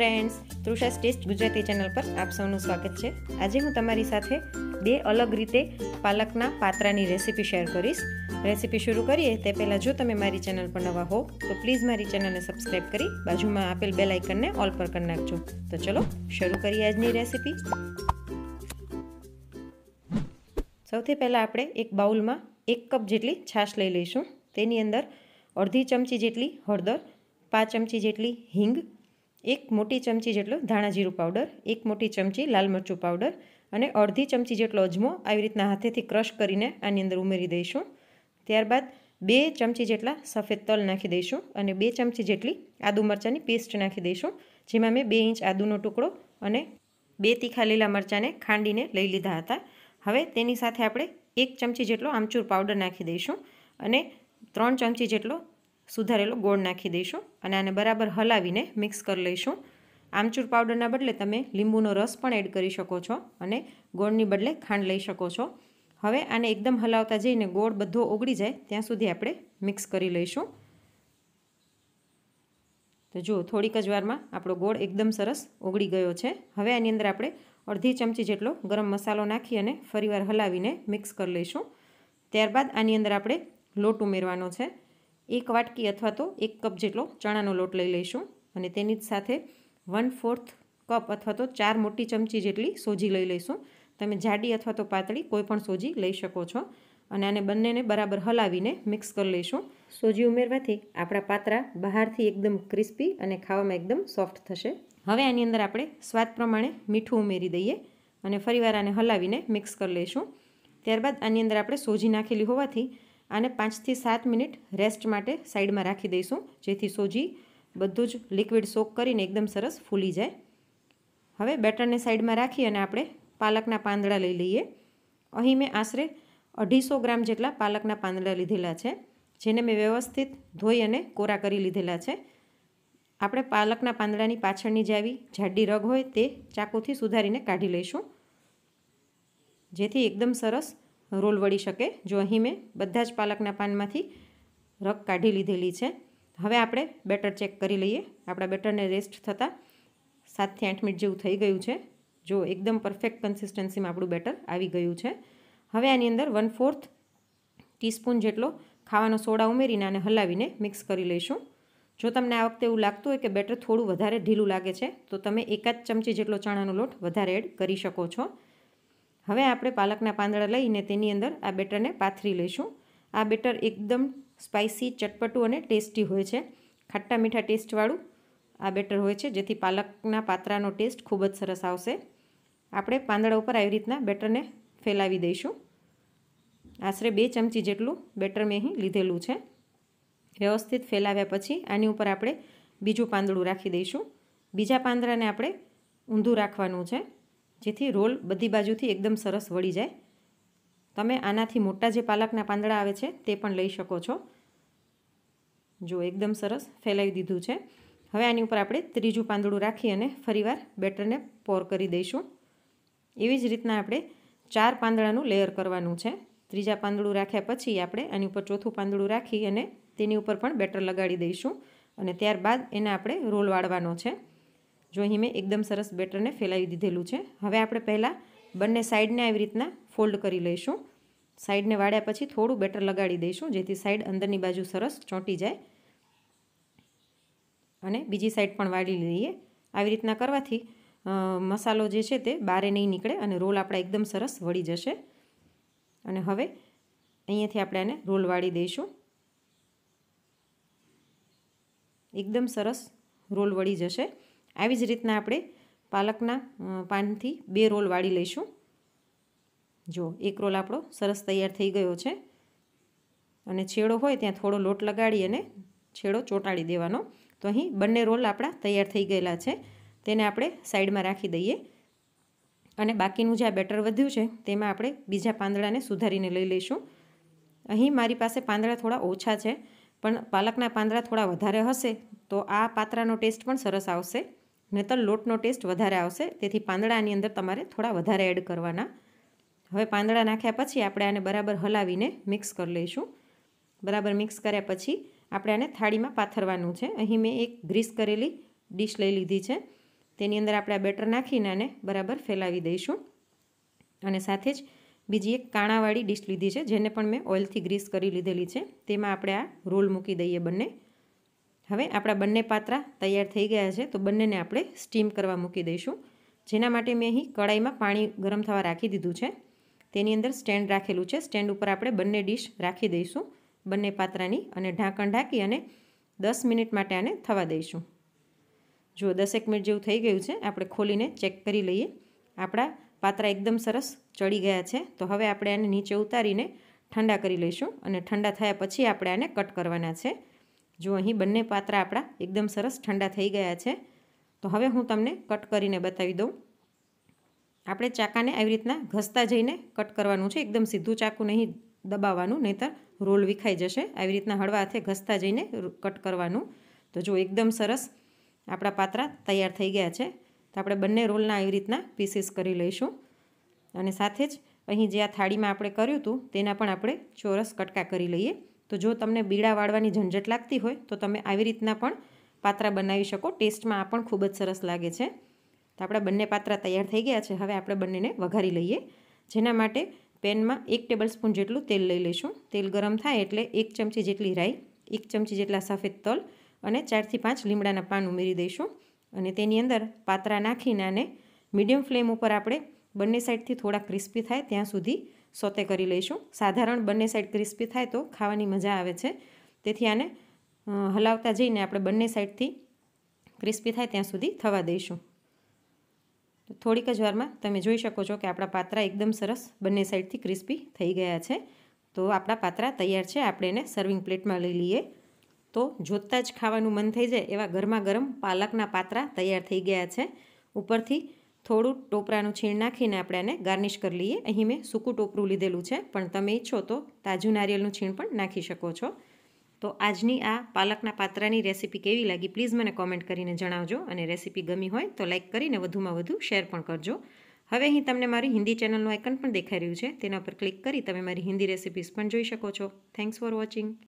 friends Trusha taste Gujarati channel પર આપ સૌનું સ્વાગત છે આજે હું તમારી સાથે બે અલગ રીતે પાલકના પાત્રાની રેસીપી શેર કરીશ રેસીપી શરૂ કરીએ તે પહેલાં જો તમે મારી ચેનલ પર નવા હો તો પ્લીઝ મારી ચેનલને સબસ્ક્રાઈબ કરી બાજુમાં આપેલ બેલ આઇકનને ઓલ પર કરી નાખજો તો ચલો શરૂ કરીએ આજની રેસીપી સૌથી પહેલાં આપણે એક બાઉલમાં એક કપ જેટલી છાશ લઈ લઈશું તેની અંદર અડધી ચમચી જેટલી હળદર પાંચ ચમચી જેટલી હિંગ એક મોટી ચમચી જેટલો ધાણા જીરું પાવડર એક મોટી ચમચી લાલ મરચું પાવડર અને અડધી ચમચી જેટલો અજમો આવી રીતના હાથેથી ક્રશ કરીને આની અંદર ઉમેરી દઈશું ત્યારબાદ બે ચમચી જેટલા સફેદ તલ નાખી દઈશું અને બે ચમચી જેટલી આદુ મરચાંની પેસ્ટ નાખી દઈશું જેમાં મેં બે ઇંચ આદુનો ટુકડો અને બે તીખા લીલા મરચાંને ખાંડીને લઈ લીધા હતા હવે તેની સાથે આપણે એક ચમચી જેટલો આમચૂર પાવડર નાખી દઈશું અને ત્રણ ચમચી જેટલો સુધારેલો ગોળ નાખી દઈશું અને આને બરાબર હલાવીને મિક્સ કરી લઈશું આમચૂર પાવડરના બદલે તમે લીંબુનો રસ પણ એડ કરી શકો છો અને ગોળની બદલે ખાંડ લઈ શકો છો હવે આને એકદમ હલાવતા જઈને ગોળ બધો ઓગળી જાય ત્યાં સુધી આપણે મિક્સ કરી લઈશું તો જુઓ થોડીક જ વારમાં આપણો ગોળ એકદમ સરસ ઓગળી ગયો છે હવે આની અંદર આપણે અડધી ચમચી જેટલો ગરમ મસાલો નાખી અને ફરીવાર હલાવીને મિક્સ કરી લઈશું ત્યારબાદ આની અંદર આપણે લોટ ઉમેરવાનો છે એક વાટકી અથવા તો એક કપ જેટલો ચણાનો લોટ લઈ લઈશું અને તેની જ સાથે વન ફોર્થ કપ અથવા તો ચાર મોટી ચમચી જેટલી સોજી લઈ લઈશું તમે જાડી અથવા તો પાતળી કોઈ પણ સોજી લઈ શકો છો અને આને બંનેને બરાબર હલાવીને મિક્સ કરી લઈશું સોજી ઉમેરવાથી આપણા પાત્રા બહારથી એકદમ ક્રિસ્પી અને ખાવામાં એકદમ સોફ્ટ થશે હવે આની અંદર આપણે સ્વાદ પ્રમાણે મીઠું ઉમેરી દઈએ અને ફરીવાર આને હલાવીને મિક્સ કરી લઈશું ત્યારબાદ આની અંદર આપણે સોજી નાખેલી હોવાથી આને પાંચથી સાત મિનિટ રેસ્ટ માટે સાઈડમાં રાખી દઈશું જેથી સોજી બધું જ લિક્વિડ સોક કરીને એકદમ સરસ ફૂલી જાય હવે બેટરને સાઈડમાં રાખી અને આપણે પાલકના પાંદડા લઈ લઈએ અહીં મેં આશરે અઢીસો ગ્રામ જેટલા પાલકના પાંદડા લીધેલા છે જેને મેં વ્યવસ્થિત ધોઈ અને કોરા કરી લીધેલા છે આપણે પાલકના પાંદડાની પાછળની જે આવી જાડી રગ હોય તે ચાકુથી સુધારીને કાઢી લઈશું જેથી એકદમ સરસ રોલ વળી શકે જો અહીં મેં બધા જ પાલકના પાનમાંથી રગ કાઢી લીધેલી છે હવે આપણે બેટર ચેક કરી લઈએ આપણા બેટરને રેસ્ટ થતાં સાતથી આઠ મિનિટ જેવું થઈ ગયું છે જો એકદમ પરફેક્ટ કન્સિસ્ટન્સીમાં આપણું બેટર આવી ગયું છે હવે આની અંદર વન ફોર્થ ટીસ્પૂન જેટલો ખાવાનો સોડા ઉમેરીને આને હલાવીને મિક્સ કરી લઈશું જો તમને આ વખતે એવું લાગતું હોય કે બેટર થોડું વધારે ઢીલું લાગે છે તો તમે એકાદ ચમચી જેટલો ચણાનો લોટ વધારે એડ કરી શકો છો હવે આપણે પાલકના પાંદડા લઈને તેની અંદર આ બેટરને પાથરી લઈશું આ બેટર એકદમ સ્પાઇસી ચટપટું અને ટેસ્ટી હોય છે ખાટ્ટા મીઠા ટેસ્ટવાળું આ બેટર હોય છે જેથી પાલકના પાત્રાનો ટેસ્ટ ખૂબ જ સરસ આવશે આપણે પાંદડા ઉપર આવી રીતના બેટરને ફેલાવી દઈશું આશરે બે ચમચી જેટલું બેટર મેં અહીં લીધેલું છે વ્યવસ્થિત ફેલાવ્યા પછી આની ઉપર આપણે બીજું પાંદડું રાખી દઈશું બીજા પાંદડાને આપણે ઊંધું રાખવાનું છે જેથી રોલ બધી બાજુથી એકદમ સરસ વળી જાય તમે આનાથી મોટા જે પાલકના પાંદડા આવે છે તે પણ લઈ શકો છો જો એકદમ સરસ ફેલાવી દીધું છે હવે આની ઉપર આપણે ત્રીજું પાંદડું રાખી અને ફરીવાર બેટરને પોર કરી દઈશું એવી જ રીતના આપણે ચાર પાંદડાનું લેયર કરવાનું છે ત્રીજા પાંદડું રાખ્યા પછી આપણે આની ઉપર ચોથું પાંદડું રાખી અને તેની ઉપર પણ બેટર લગાડી દઈશું અને ત્યારબાદ એને આપણે રોલ વાળવાનો છે જો અહીં મેં એકદમ સરસ બેટરને ફેલાવી દીધેલું છે હવે આપણે પહેલાં બંને સાઈડને આવી રીતના ફોલ્ડ કરી લઈશું સાઈડને વાળ્યા પછી થોડું બેટર લગાડી દઈશું જેથી સાઈડ અંદરની બાજુ સરસ ચોંટી જાય અને બીજી સાઈડ પણ વાળી લઈએ આવી રીતના કરવાથી મસાલો જે છે તે બારે નહીં નીકળે અને રોલ આપણા એકદમ સરસ વળી જશે અને હવે અહીંયાથી આપણે આને રોલ વાળી દઈશું એકદમ સરસ રોલ વળી જશે આવી જ રીતના આપણે પાલકના પાનથી બે રોલ વાળી લઈશું જો એક રોલ આપણો સરસ તૈયાર થઈ ગયો છે અને છેડો હોય ત્યાં થોડો લોટ લગાડી અને છેડો ચોંટાડી દેવાનો તો અહીં બંને રોલ આપણા તૈયાર થઈ ગયેલા છે તેને આપણે સાઈડમાં રાખી દઈએ અને બાકીનું જે આ બેટર વધ્યું છે તેમાં આપણે બીજા પાંદડાને સુધારીને લઈ લઈશું અહીં મારી પાસે પાંદડા થોડા ઓછા છે પણ પાલકના પાંદડા થોડા વધારે હશે તો આ પાત્રાનો ટેસ્ટ પણ સરસ આવશે નહીતર લોટનો ટેસ્ટ વધારે આવશે તેથી પાંદડાની અંદર તમારે થોડા વધારે એડ કરવાના હવે પાંદડા નાખ્યા પછી આપણે આને બરાબર હલાવીને મિક્સ કરી લઈશું બરાબર મિક્સ કર્યા પછી આપણે આને થાળીમાં પાથરવાનું છે અહીં મેં એક ગ્રીસ કરેલી ડીશ લઈ લીધી છે તેની અંદર આપણે આ બેટર નાખીને આને બરાબર ફેલાવી દઈશું અને સાથે જ બીજી એક કાણાવાળી ડીશ લીધી છે જેને પણ મેં ઓઇલથી ગ્રીસ કરી લીધેલી છે તેમાં આપણે આ રોલ મૂકી દઈએ બંને હવે આપણા બંને પાત્રા તૈયાર થઈ ગયા છે તો બંનેને આપણે સ્ટીમ કરવા મૂકી દઈશું જેના માટે મેં અહીં કડાઈમાં પાણી ગરમ થવા રાખી દીધું છે તેની અંદર સ્ટેન્ડ રાખેલું છે સ્ટેન્ડ ઉપર આપણે બંને ડીશ રાખી દઈશું બંને પાત્રાની અને ઢાંકણ ઢાંકી અને દસ મિનિટ માટે આને થવા દઈશું જો દસેક મિનિટ જેવું થઈ ગયું છે આપણે ખોલીને ચેક કરી લઈએ આપણા પાત્રા એકદમ સરસ ચડી ગયા છે તો હવે આપણે આને નીચે ઉતારીને ઠંડા કરી લઈશું અને ઠંડા થયા પછી આપણે આને કટ કરવાના છે જો અહીં બંને પાત્રા આપણા એકદમ સરસ ઠંડા થઈ ગયા છે તો હવે હું તમને કટ કરીને બતાવી દઉં આપણે ચાકાને આવી રીતના ઘસતા જઈને કટ કરવાનું છે એકદમ સીધું ચાકુ નહીં દબાવવાનું નહીંતર રોલ વિખાઈ જશે આવી રીતના હળવા હાથે ઘસતા જઈને કટ કરવાનું તો જો એકદમ સરસ આપણા પાત્રા તૈયાર થઈ ગયા છે તો આપણે બંને રોલના આવી રીતના પીસીસ કરી લઈશું અને સાથે જ અહીં જે આ થાળીમાં આપણે કર્યું હતું તેના પણ આપણે ચોરસ કટકા કરી લઈએ તો જો તમને બીડા વાળવાની ઝંઝટ લાગતી હોય તો તમે આવી રીતના પણ પાત્રા બનાવી શકો ટેસ્ટમાં આ પણ ખૂબ જ સરસ લાગે છે તો આપણા બંને પાત્રા તૈયાર થઈ ગયા છે હવે આપણે બંનેને વઘારી લઈએ જેના માટે પેનમાં એક ટેબલ સ્પૂન જેટલું તેલ લઈ લઈશું તેલ ગરમ થાય એટલે એક ચમચી જેટલી રાઈ એક ચમચી જેટલા સફેદ તલ અને ચારથી પાંચ લીમડાના પાન ઉમેરી દઈશું અને તેની અંદર પાત્રા નાખીને આને મીડિયમ ફ્લેમ ઉપર આપણે બંને સાઈડથી થોડા ક્રિસ્પી થાય ત્યાં સુધી સોતે કરી લઈશું સાધારણ બંને સાઈડ ક્રિસ્પી થાય તો ખાવાની મજા આવે છે તેથી આને હલાવતા જઈને આપણે બંને સાઈડથી ક્રિસ્પી થાય ત્યાં સુધી થવા દઈશું થોડીક જ વારમાં તમે જોઈ શકો છો કે આપણા પાત્રા એકદમ સરસ બંને સાઈડથી ક્રિસ્પી થઈ ગયા છે તો આપણા પાત્રા તૈયાર છે આપણે એને સર્વિંગ પ્લેટમાં લઈ લઈએ તો જોતાં જ ખાવાનું મન થઈ જાય એવા ગરમા ગરમ પાલકના પાત્રા તૈયાર થઈ ગયા છે ઉપરથી થોડું ટોપરાનું છીણ નાખીને આપણે એને ગાર્નિશ કરી લઈએ અહીં મેં સૂકું ટોપરું લીધેલું છે પણ તમે ઈચ્છો તો તાજું નારિયેળનું છીણ પણ નાખી શકો છો તો આજની આ પાલકના પાત્રાની રેસીપી કેવી લાગી પ્લીઝ મને કોમેન્ટ કરીને જણાવજો અને રેસીપી ગમી હોય તો લાઇક કરીને વધુમાં વધુ શેર પણ કરજો હવે અહીં તમને મારી હિન્દી ચેનલનું આઇકન પણ દેખાઈ રહ્યું છે તેના પર ક્લિક કરી તમે મારી હિન્દી રેસીપીસ પણ જોઈ શકો છો થેન્ક્સ ફોર વોચિંગ